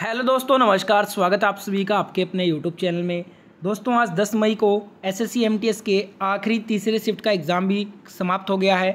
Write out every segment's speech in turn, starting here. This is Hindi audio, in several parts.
हेलो दोस्तों नमस्कार स्वागत आप सभी का आपके अपने यूट्यूब चैनल में दोस्तों आज 10 मई को एसएससी एमटीएस के आखिरी तीसरे शिफ्ट का एग्ज़ाम भी समाप्त हो गया है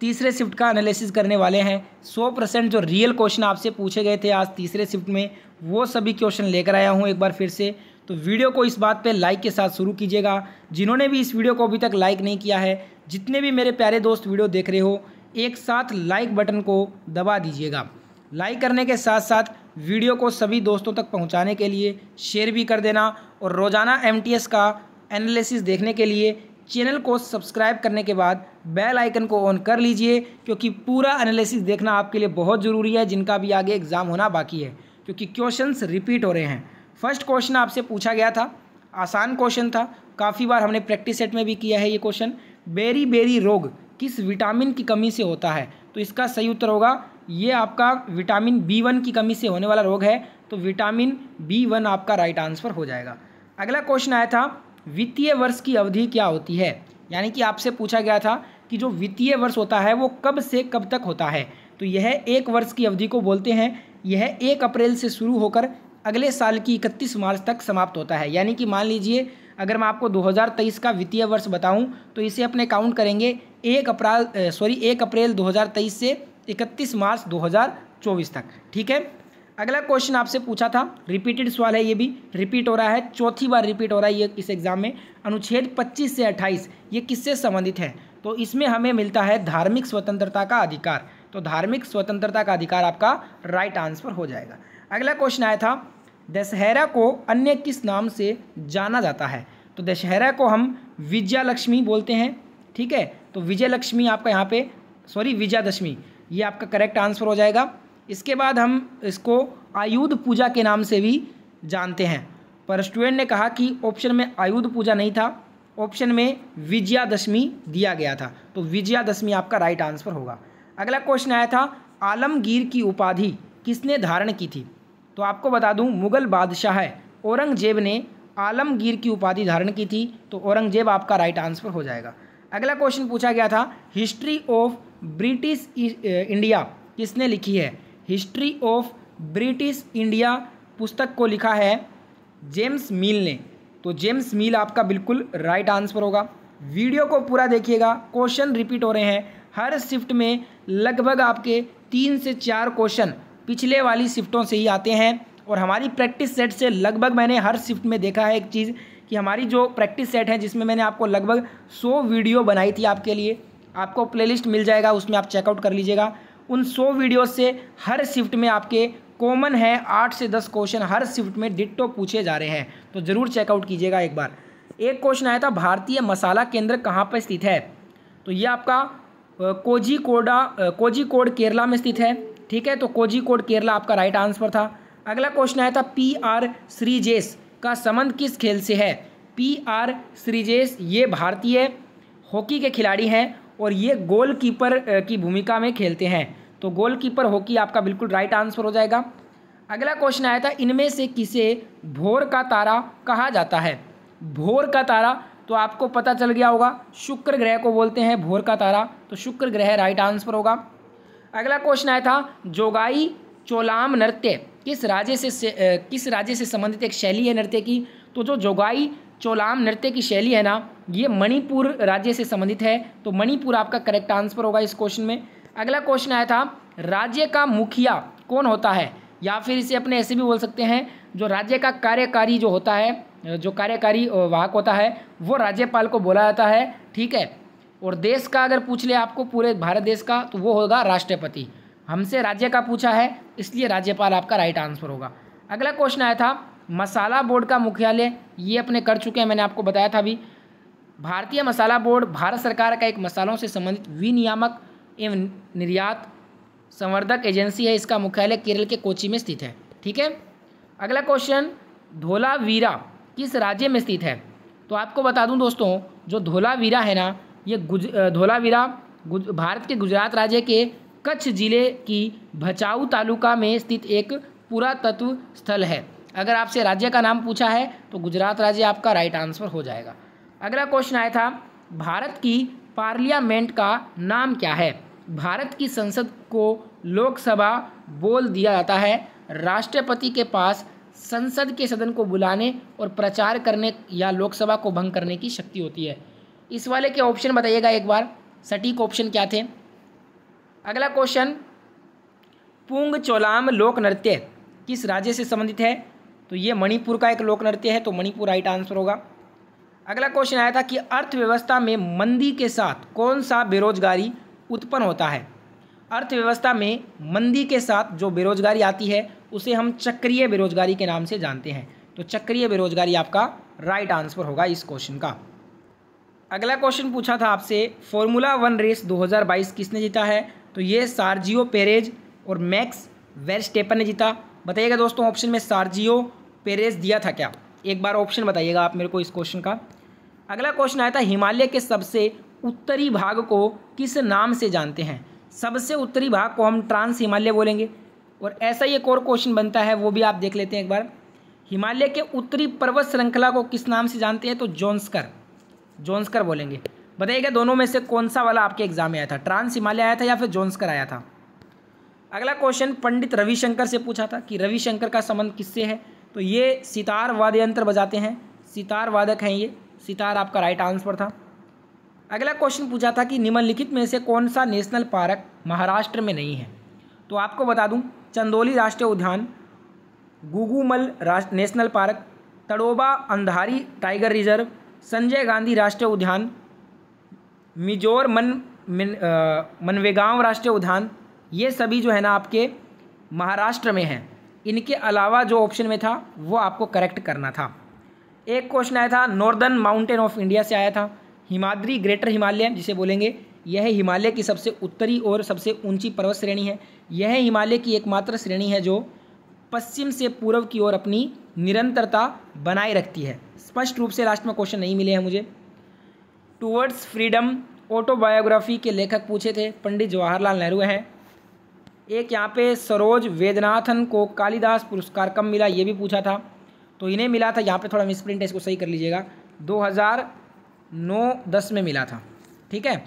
तीसरे शिफ्ट का एनालिसिस करने वाले हैं 100 परसेंट जो रियल क्वेश्चन आपसे पूछे गए थे आज तीसरे शिफ्ट में वो सभी क्वेश्चन लेकर आया हूँ एक बार फिर से तो वीडियो को इस बात पर लाइक के साथ शुरू कीजिएगा जिन्होंने भी इस वीडियो को अभी तक लाइक नहीं किया है जितने भी मेरे प्यारे दोस्त वीडियो देख रहे हो एक साथ लाइक बटन को दबा दीजिएगा लाइक करने के साथ साथ वीडियो को सभी दोस्तों तक पहुंचाने के लिए शेयर भी कर देना और रोज़ाना एमटीएस का एनालिसिस देखने के लिए चैनल को सब्सक्राइब करने के बाद बेल आइकन को ऑन कर लीजिए क्योंकि पूरा एनालिसिस देखना आपके लिए बहुत ज़रूरी है जिनका भी आगे एग्ज़ाम होना बाकी है क्योंकि क्वेश्चन रिपीट हो रहे हैं फर्स्ट क्वेश्चन आपसे पूछा गया था आसान क्वेश्चन था काफ़ी बार हमने प्रैक्टिस सेट में भी किया है ये क्वेश्चन बेरी बेरी रोग किस विटामिन की कमी से होता है तो इसका सही उत्तर होगा ये आपका विटामिन बी वन की कमी से होने वाला रोग है तो विटामिन बी वन आपका राइट आंसर हो जाएगा अगला क्वेश्चन आया था वित्तीय वर्ष की अवधि क्या होती है यानी कि आपसे पूछा गया था कि जो वित्तीय वर्ष होता है वो कब से कब तक होता है तो यह एक वर्ष की अवधि को बोलते हैं यह एक अप्रैल से शुरू होकर अगले साल की इकतीस मार्च तक समाप्त होता है यानी कि मान लीजिए अगर मैं आपको 2023 का वित्तीय वर्ष बताऊं तो इसे अपने काउंट करेंगे एक अप्रैल सॉरी एक अप्रैल 2023 से इकतीस मार्च दो तक ठीक है अगला क्वेश्चन आपसे पूछा था रिपीटेड सवाल है ये भी रिपीट हो रहा है चौथी बार रिपीट हो रहा है ये इस एग्जाम में अनुच्छेद 25 से 28 ये किससे संबंधित है तो इसमें हमें मिलता है धार्मिक स्वतंत्रता का अधिकार तो धार्मिक स्वतंत्रता का अधिकार आपका राइट आंसर हो जाएगा अगला क्वेश्चन आया था दशहरा को अन्य किस नाम से जाना जाता है तो दशहरा को हम विजयालक्ष्मी बोलते हैं ठीक है तो विजयलक्ष्मी आपका यहाँ पे सॉरी विजयादशमी ये आपका करेक्ट आंसर हो जाएगा इसके बाद हम इसको आयुध पूजा के नाम से भी जानते हैं पर स्टूडेंट ने कहा कि ऑप्शन में आयुध पूजा नहीं था ऑप्शन में विजयादशमी दिया गया था तो विजयादशमी आपका राइट आंसर होगा अगला क्वेश्चन आया था आलमगीर की उपाधि किसने धारण की थी तो आपको बता दूं मुग़ल बादशाह है औरंगजेब ने आलमगीर की उपाधि धारण की थी तो औरंगजेब आपका राइट आंसर हो जाएगा अगला क्वेश्चन पूछा गया था हिस्ट्री ऑफ ब्रिटिश इंडिया किसने लिखी है हिस्ट्री ऑफ ब्रिटिश इंडिया पुस्तक को लिखा है जेम्स मील ने तो जेम्स मील आपका बिल्कुल राइट आंसर होगा वीडियो को पूरा देखिएगा क्वेश्चन रिपीट हो रहे हैं हर शिफ्ट में लगभग आपके तीन से चार क्वेश्चन पिछले वाली शिफ्टों से ही आते हैं और हमारी प्रैक्टिस सेट से लगभग मैंने हर शिफ्ट में देखा है एक चीज़ कि हमारी जो प्रैक्टिस सेट है जिसमें मैंने आपको लगभग सौ वीडियो बनाई थी आपके लिए आपको प्लेलिस्ट मिल जाएगा उसमें आप चेकआउट कर लीजिएगा उन सौ वीडियो से हर शिफ्ट में आपके कॉमन है आठ से दस क्वेश्चन हर शिफ्ट में डिट्टो पूछे जा रहे हैं तो ज़रूर चेकआउट कीजिएगा एक बार एक क्वेश्चन आया था भारतीय मसाला केंद्र कहाँ पर स्थित है तो ये आपका कोजी कोडा कोजी कोड केरला में स्थित है ठीक है तो कोजी कोड केरला आपका राइट आंसर था अगला क्वेश्चन आया था पी आर श्रीजेश का संबंध किस खेल से है पी आर श्रीजेश ये भारतीय हॉकी के खिलाड़ी हैं और ये गोलकीपर की भूमिका में खेलते हैं तो गोलकीपर हॉकी आपका बिल्कुल राइट आंसर हो जाएगा अगला क्वेश्चन आया था इनमें से किसे भोर का तारा कहा जाता है भोर का तारा तो आपको पता चल गया होगा शुक्र ग्रह को बोलते हैं भोर का तारा तो शुक्र ग्रह राइट आंसर होगा अगला क्वेश्चन आया था जोगाई चोलाम नृत्य किस राज्य से, से किस राज्य से संबंधित एक शैली है नृत्य की तो जो जोगाई चोलाम नृत्य की शैली है ना ये मणिपुर राज्य से संबंधित है तो मणिपुर आपका करेक्ट आंसर होगा इस क्वेश्चन में अगला क्वेश्चन आया था राज्य का मुखिया कौन होता है या फिर इसे अपने ऐसे भी बोल सकते हैं जो राज्य का कार्यकारी जो होता है जो कार्यकारी वाहक होता है वो राज्यपाल को बोला जाता है ठीक है और देश का अगर पूछ ले आपको पूरे भारत देश का तो वो होगा राष्ट्रपति हमसे राज्य का पूछा है इसलिए राज्यपाल आपका राइट आंसर होगा अगला क्वेश्चन आया था मसाला बोर्ड का मुख्यालय ये अपने कर चुके हैं मैंने आपको बताया था अभी भारतीय मसाला बोर्ड भारत सरकार का एक मसालों से संबंधित विनियामक एवं निर्यात संवर्धक एजेंसी है इसका मुख्यालय केरल के कोची में स्थित है ठीक है अगला क्वेश्चन धोलावीरा किस राज्य में स्थित है तो आपको बता दूं दोस्तों जो धोलावीरा है ना ये गुज धोलावीरा गुज भारत के गुजरात राज्य के कच्छ जिले की भचाऊ तालुका में स्थित एक पुरातत्व स्थल है अगर आपसे राज्य का नाम पूछा है तो गुजरात राज्य आपका राइट आंसर हो जाएगा अगला क्वेश्चन आया था भारत की पार्लियामेंट का नाम क्या है भारत की संसद को लोकसभा बोल दिया जाता है राष्ट्रपति के पास संसद के सदन को बुलाने और प्रचार करने या लोकसभा को भंग करने की शक्ति होती है इस वाले के ऑप्शन बताइएगा एक बार सटीक ऑप्शन क्या थे अगला क्वेश्चन पुंग चोलाम लोक नृत्य किस राज्य से संबंधित है तो ये मणिपुर का एक लोक नृत्य है तो मणिपुर राइट आंसर होगा अगला क्वेश्चन आया था कि अर्थव्यवस्था में मंदी के साथ कौन सा बेरोजगारी उत्पन्न होता है अर्थव्यवस्था में मंदी के साथ जो बेरोजगारी आती है उसे हम चक्रीय बेरोजगारी के नाम से जानते हैं तो चक्रीय बेरोजगारी आपका राइट आंसर होगा इस क्वेश्चन का अगला क्वेश्चन पूछा था आपसे फॉर्मूला वन रेस 2022 किसने जीता है तो ये सार्जियो पेरेज और मैक्स वेरस्टेपन ने जीता बताइएगा दोस्तों ऑप्शन में सार्जियो पेरेस दिया था क्या एक बार ऑप्शन बताइएगा आप मेरे को इस क्वेश्चन का अगला क्वेश्चन आया था हिमालय के सबसे उत्तरी भाग को किस नाम से जानते हैं सबसे उत्तरी भाग को हम ट्रांस हिमालय बोलेंगे और ऐसा ही एक और क्वेश्चन बनता है वो भी आप देख लेते हैं एक बार हिमालय के उत्तरी पर्वत श्रृंखला को किस नाम से जानते हैं तो जोन्स्कर जोन्सकर बोलेंगे बताइएगा दोनों में से कौन सा वाला आपके एग्जाम में आया था ट्रांस हिमालय आया था या फिर जोन्सकर आया था अगला क्वेश्चन पंडित रविशंकर से पूछा था कि रविशंकर का संबंध किससे है तो ये सितार वाद्य यंत्र बजाते हैं सितार वादक हैं ये सितार आपका राइट आंसर था अगला क्वेश्चन पूछा था कि निम्नलिखित में से कौन सा नेशनल पार्क महाराष्ट्र में नहीं है तो आपको बता दूं चंदोली राष्ट्रीय उद्यान गुगूमल राष्ट्र नेशनल पार्क तड़ोबा अंधारी टाइगर रिजर्व संजय गांधी राष्ट्रीय उद्यान मिजोर मन मनवेगांव राष्ट्रीय उद्यान ये सभी जो है ना आपके महाराष्ट्र में हैं इनके अलावा जो ऑप्शन में था वो आपको करेक्ट करना था एक क्वेश्चन आया था नॉर्दर्न माउंटेन ऑफ इंडिया से आया था हिमाद्री ग्रेटर हिमालय जिसे बोलेंगे यह हिमालय की सबसे उत्तरी और सबसे ऊंची पर्वत श्रेणी है यह हिमालय की एकमात्र श्रेणी है जो पश्चिम से पूर्व की ओर अपनी निरंतरता बनाए रखती है स्पष्ट रूप से लास्ट में क्वेश्चन नहीं मिले हैं मुझे टूवर्ड्स फ्रीडम ऑटोबायोग्राफी के लेखक पूछे थे पंडित जवाहरलाल नेहरू हैं एक यहाँ पे सरोज वेदनाथन को कालिदास पुरस्कार कब मिला ये भी पूछा था तो इन्हें मिला था यहाँ पे थोड़ा मिसप्रिंट है इसको सही कर लीजिएगा 2009-10 में मिला था ठीक है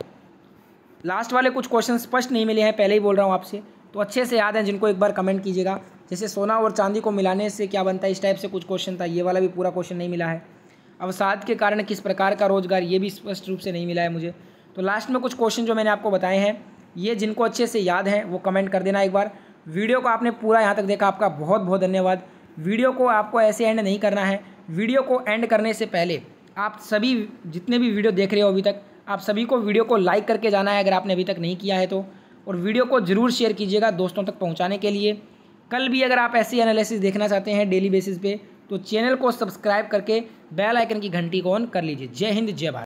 लास्ट वाले कुछ क्वेश्चन स्पष्ट नहीं मिले हैं पहले ही बोल रहा हूँ आपसे तो अच्छे से याद हैं जिनको एक बार कमेंट कीजिएगा जैसे सोना और चांदी को मिलाने से क्या बनता है इस टाइप से कुछ क्वेश्चन था ये वाला भी पूरा क्वेश्चन नहीं मिला है अवसाद के कारण किस प्रकार का रोजगार ये भी स्पष्ट रूप से नहीं मिला है मुझे तो लास्ट में कुछ क्वेश्चन जो मैंने आपको बताए हैं ये जिनको अच्छे से याद है वो कमेंट कर देना एक बार वीडियो को आपने पूरा यहाँ तक देखा आपका बहुत बहुत धन्यवाद वीडियो को आपको ऐसे एंड नहीं करना है वीडियो को एंड करने से पहले आप सभी जितने भी वीडियो देख रहे हो अभी तक आप सभी को वीडियो को लाइक करके जाना है अगर आपने अभी तक नहीं किया है तो और वीडियो को ज़रूर शेयर कीजिएगा दोस्तों तक पहुँचाने के लिए कल भी अगर आप ऐसी एनालिसिस देखना चाहते हैं डेली बेसिस पे तो चैनल को सब्सक्राइब करके बेल आइकन की घंटी को ऑन कर लीजिए जय हिंद जय भारत